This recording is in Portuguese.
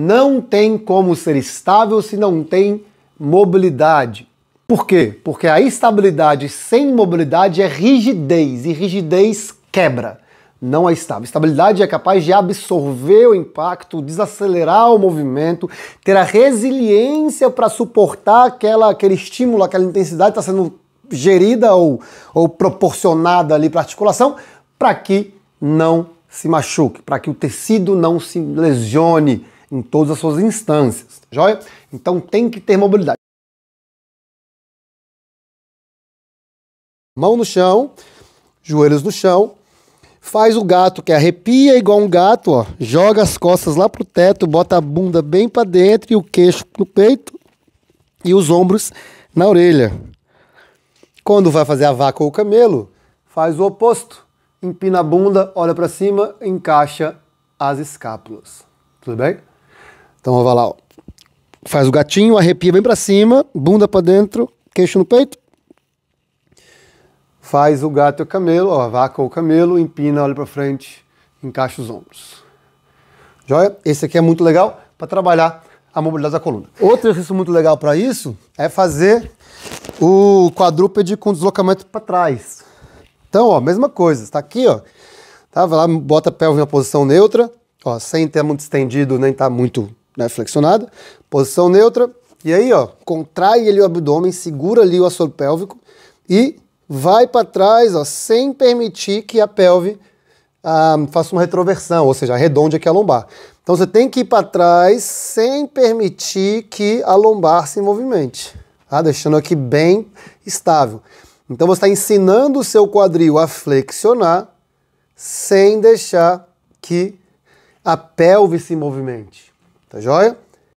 não tem como ser estável se não tem mobilidade. Por quê? Porque a estabilidade sem mobilidade é rigidez e rigidez quebra, não é estável. Estabilidade é capaz de absorver o impacto, desacelerar o movimento, ter a resiliência para suportar aquela, aquele estímulo, aquela intensidade que está sendo gerida ou, ou proporcionada ali para a articulação, para que não se machuque, para que o tecido não se lesione em todas as suas instâncias, tá joia? Então tem que ter mobilidade. Mão no chão, joelhos no chão, faz o gato que arrepia igual um gato, ó, joga as costas lá pro teto, bota a bunda bem para dentro e o queixo no peito e os ombros na orelha. Quando vai fazer a vaca ou o camelo, faz o oposto. Empina a bunda, olha para cima, encaixa as escápulas. Tudo bem? Então vai lá, ó. Faz o gatinho, arrepia bem para cima, bunda para dentro, queixo no peito. Faz o gato e o camelo, ó, vaca ou camelo, empina, olha para frente, encaixa os ombros. Joia? Esse aqui é muito legal para trabalhar a mobilidade da coluna. Outro exercício muito legal para isso é fazer o quadrúpede com deslocamento para trás. Então, ó, mesma coisa, está aqui, ó. Tá, vai lá, bota a pelve na posição neutra, ó, sem ter muito estendido, nem tá muito né, flexionada, posição neutra, e aí, ó, contrai ali o abdômen, segura ali o assoalho pélvico e vai para trás, ó, sem permitir que a pelve ah, faça uma retroversão, ou seja, arredonde aqui a lombar. Então você tem que ir para trás sem permitir que a lombar se movimente, tá? deixando aqui bem estável. Então você está ensinando o seu quadril a flexionar sem deixar que a pelve se movimente. Tá joia?